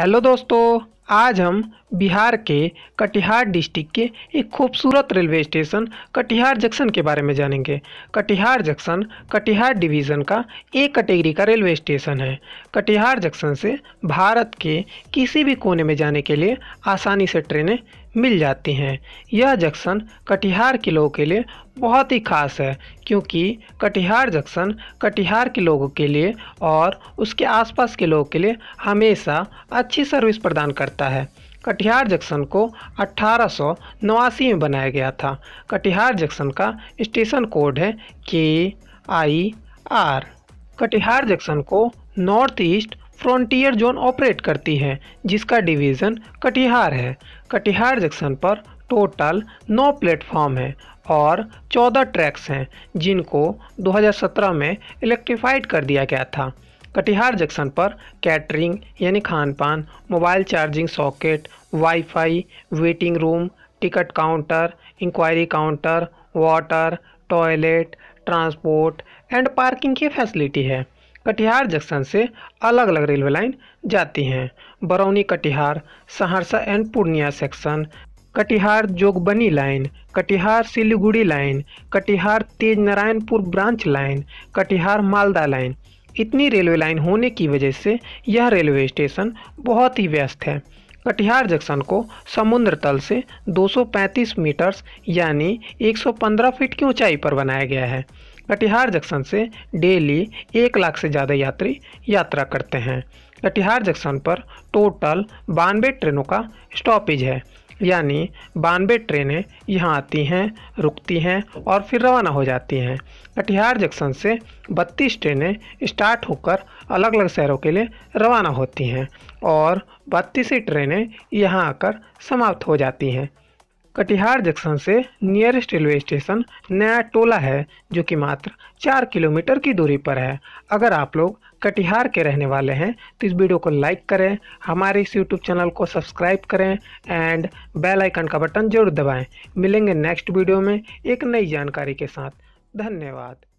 hello दोस्तों आज हम बिहार के कटिहार डिस्ट्रिक्ट के एक खूबसूरत रेलवे स्टेशन कटिहार जंक्शन के बारे में जानेंगे कटिहार जंक्शन कटिहार डिवीज़न का एक कैटेगरी का रेलवे स्टेशन है कटिहार जंक्शन से भारत के किसी भी कोने में जाने के लिए आसानी से ट्रेनें मिल जाती हैं यह जंक्शन कटिहार के लोगों के लिए बहुत ही ख़ास है क्योंकि कटिहार जंक्शन कटिहार के लोगों के लिए और उसके आसपास के लोगों के लिए हमेशा अच्छी सर्विस प्रदान करता है कटिहार जंक्शन को अट्ठारह में बनाया गया था कटिहार जंक्शन का स्टेशन कोड है K I R Katihar junction को north east frontier zone operate करती है जिसका डिवीज़न कटिहार है कटिहार जंक्शन पर टोटल नौ प्लेटफॉर्म हैं और चौदह ट्रैक्स हैं जिनको 2017 में इलेक्ट्रीफाइड कर दिया गया था कटिहार जंक्शन पर कैटरिंग यानी खान पान mobile charging socket WiFi waiting room ticket counter inquiry counter water toilet transport and parking की फैसिलिटी है कटिहार जंक्शन से अलग अलग रेलवे लाइन जाती हैं Barauni Katihar Saharsa and Purnia section Katihar Jogbani line Katihar Siliguri line Katihar Tej Narayanpur branch line Katihar Malda line इतनी रेलवे लाइन होने की वजह से यह रेलवे स्टेशन बहुत ही व्यस्त है कटिहार जंक्शन को समुद्र तल से 235 मीटर्स यानी 115 फीट की ऊंचाई पर बनाया गया है कटिहार जंक्शन से डेली एक लाख से ज़्यादा यात्री यात्रा करते हैं कटिहार जंक्शन पर टोटल बानवे ट्रेनों का स्टॉपेज है यानी बानवे ट्रेनें यहाँ आती हैं रुकती हैं और फिर रवाना हो जाती हैं कटिहार जंक्शन से 32 ट्रेनें स्टार्ट होकर अलग अलग शहरों के लिए रवाना होती हैं और बत्तीस ही ट्रेनें यहाँ आकर समाप्त हो जाती हैं कटिहार जंक्शन से nearest railway station Naya Tola है जो कि मात्र चार किलोमीटर की दूरी पर है अगर आप लोग कटिहार के रहने वाले हैं तो इस वीडियो को लाइक करें हमारे इस यूट्यूब चैनल को सब्सक्राइब करें एंड बेल आइकन का बटन जरूर दबाएं मिलेंगे नेक्स्ट वीडियो में एक नई जानकारी के साथ धन्यवाद